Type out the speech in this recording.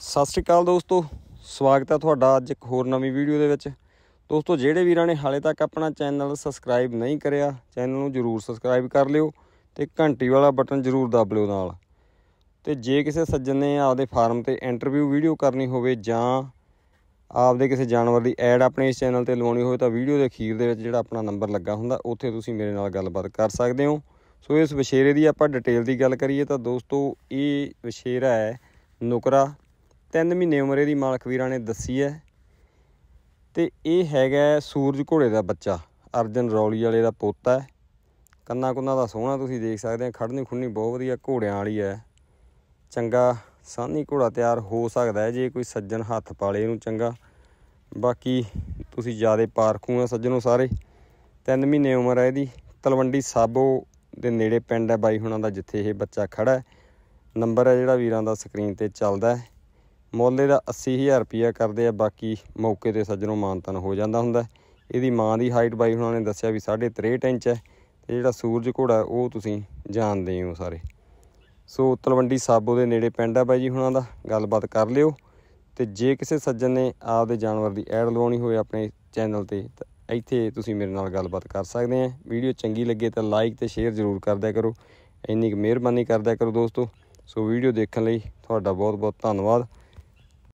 ਸਤਿ ਸ਼੍ਰੀ ਅਕਾਲ ਦੋਸਤੋ ਸਵਾਗਤ ਹੈ ਤੁਹਾਡਾ ਅੱਜ ਇੱਕ ਹੋਰ ਨਵੀਂ ਵੀਡੀਓ ਦੇ ਵਿੱਚ ਦੋਸਤੋ ਜਿਹੜੇ ਵੀਰਾਂ ਨੇ ਹਾਲੇ ਤੱਕ ਆਪਣਾ ਚੈਨਲ ਸਬਸਕ੍ਰਾਈਬ ਨਹੀਂ ਕਰਿਆ ਚੈਨਲ ਨੂੰ ਜਰੂਰ ਸਬਸਕ੍ਰਾਈਬ ਕਰ ਲਿਓ ਤੇ ਘੰਟੀ ਵਾਲਾ ਬਟਨ ਜਰੂਰ ਦਬ ਲਿਓ ਨਾਲ ਤੇ ਜੇ ਕਿਸੇ ਸੱਜਣ ਨੇ ਆਪਦੇ ਫਾਰਮ ਤੇ ਇੰਟਰਵਿਊ ਵੀਡੀਓ ਕਰਨੀ ਹੋਵੇ ਜਾਂ ਆਪਦੇ ਕਿਸੇ ਜਾਨਵਰ ਦੀ ਐਡ ਆਪਣੇ ਇਸ ਚੈਨਲ ਤੇ ਲਵਾਉਣੀ ਹੋਵੇ ਤਾਂ ਵੀਡੀਓ ਦੇ ਅਖੀਰ ਦੇ ਵਿੱਚ ਜਿਹੜਾ ਆਪਣਾ ਨੰਬਰ ਲੱਗਾ ਹੁੰਦਾ ਉੱਥੇ ਤੁਸੀਂ ਮੇਰੇ ਨਾਲ ਗੱਲਬਾਤ ਕਰ ਸਕਦੇ ਹੋ ਸੋ ਇਸ ਵਿਸ਼ੇਰੇ ਦੀ ਆਪਾਂ ਡਿਟੇਲ ਦੀ ਗੱਲ ਕਰੀਏ ਤਾਂ ਦੋਸਤੋ ਇਹ ਵਿਸ਼ੇਰਾ ਹੈ ਨੁਕਰਾ ਤਿੰਨ ਮਹੀਨੇ ਉਮਰੇ ਦੀ ਮਾਲਕ ਵੀਰਾਂ ਨੇ ਦੱਸੀ ਹੈ ਤੇ ਇਹ ਹੈਗਾ ਸੂਰਜ ਘੋੜੇ ਦਾ ਬੱਚਾ ਅਰਜਨ ਰੌਲੀ ਵਾਲੇ ਦਾ ਪੋਤਾ ਹੈ ਕੰਨਾ ਕੁੰਨਾ ਦਾ ਸੋਹਣਾ ਤੁਸੀਂ ਦੇਖ ਸਕਦੇ ਆ ਖੜਨੀ ਖੁੰਨੀ ਬਹੁਤ ਵਧੀਆ ਘੋੜਿਆਂ ਵਾਲੀ ਹੈ ਚੰਗਾ ਸਾਨੀ ਘੋੜਾ ਤਿਆਰ ਹੋ ਸਕਦਾ ਹੈ ਜੇ ਕੋਈ ਸੱਜਣ ਹੱਥ ਪਾਲੇ ਇਹਨੂੰ ਚੰਗਾ ਬਾਕੀ ਤੁਸੀਂ ਜਿਆਦੇ ਪਾਰਖੂ ਆ ਸੱਜਣੋ ਸਾਰੇ 3 ਮਹੀਨੇ ਉਮਰ ਹੈ ਇਹਦੀ ਤਲਵੰਡੀ ਸਾਬੋ ਦੇ ਨੇੜੇ ਪਿੰਡ ਹੈ ਬਾਈ ਹੁਣਾਂ ਦਾ ਜਿੱਥੇ ਇਹ ਬੱਚਾ ਖੜਾ ਹੈ ਨੰਬਰ ਹੈ ਜਿਹੜਾ ਵੀਰਾਂ ਦਾ ਸਕਰੀਨ ਤੇ ਚੱਲਦਾ ਹੈ ਮੁੱਲ ਇਹਦਾ 80000 ਰੁਪਇਆ ਕਰਦੇ ਆ ਬਾਕੀ ਮੌਕੇ ਤੇ ਸੱਜਣੋਂ ਮਾਨਤਨ ਹੋ ਜਾਂਦਾ ਹੁੰਦਾ ਇਹਦੀ ਮਾਂ ਦੀ ਹਾਈਟ ਬਾਈ ਹੁਣਾਂ ਨੇ ਦੱਸਿਆ ਵੀ 63 ਇੰਚ ਹੈ ਤੇ ਜਿਹੜਾ ਸੂਰਜ ਘੋੜਾ ਉਹ ਤੁਸੀਂ ਜਾਣਦੇ ਹੋ ਸਾਰੇ ਸੋ ਤਲਵੰਡੀ ਸਾਬੋ ਦੇ ਨੇੜੇ ਪਿੰਡ ਆ ਬਾਈ ਜੀ ਹੁਣਾਂ ਦਾ ਗੱਲਬਾਤ ਕਰ ਲਿਓ ਤੇ ਜੇ ਕਿਸੇ ਸੱਜਣ ਨੇ ਆਪਦੇ ਜਾਨਵਰ ਦੀ ਐਡ ਲਵਾਉਣੀ ਹੋਵੇ ਆਪਣੇ ਚੈਨਲ ਤੇ ਇੱਥੇ ਤੁਸੀਂ ਮੇਰੇ ਨਾਲ ਗੱਲਬਾਤ ਕਰ ਸਕਦੇ ਆ ਵੀਡੀਓ ਚੰਗੀ ਲੱਗੇ ਤਾਂ ਲਾਈਕ ਤੇ ਸ਼ੇਅਰ ਜ਼ਰੂਰ ਕਰਦਿਆ ਕਰੋ ਇੰਨੀ ਮਿਹਰਬਾਨੀ ਕਰਦਿਆ ਕਰੋ ਦੋਸਤੋ ਸੋ ਵੀਡੀਓ ਦੇਖਣ ਲਈ ਤੁਹਾਡਾ ਬਹੁਤ ਬਹੁਤ ਧੰਨਵਾਦ